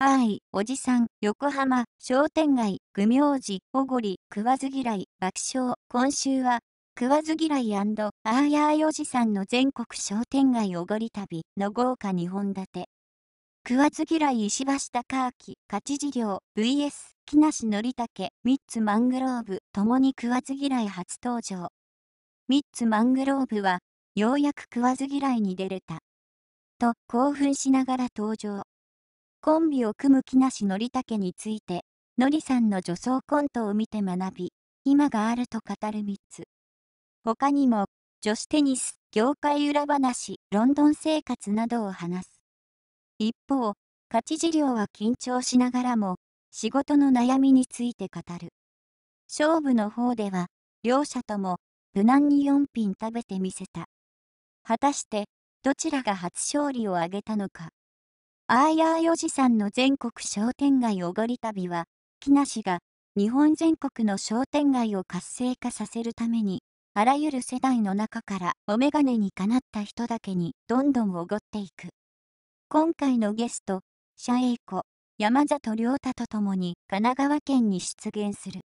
あい、おじさん、横浜、商店街、愚名寺、おごり、食わず嫌い、爆笑。今週は、食わず嫌いあーやーいおじさんの全国商店街おごり旅の豪華2本立て。食わず嫌い石橋貴明、勝ち事業、VS、木梨憲武、ミッツマングローブ、共に食わず嫌い初登場。ミッツマングローブは、ようやく食わず嫌いに出れた。と、興奮しながら登場。コンビを組む木梨憲武について、のりさんの女装コントを見て学び、今があると語る3つ。他にも、女子テニス、業界裏話、ロンドン生活などを話す。一方、勝ち事業は緊張しながらも、仕事の悩みについて語る。勝負の方では、両者とも、無難に4品食べてみせた。果たして、どちらが初勝利を挙げたのか。あいあーおじさんの全国商店街おごり旅は、木梨が日本全国の商店街を活性化させるために、あらゆる世代の中からお眼鏡にかなった人だけにどんどんおごっていく。今回のゲスト、謝英子、山里亮太とともに神奈川県に出現する。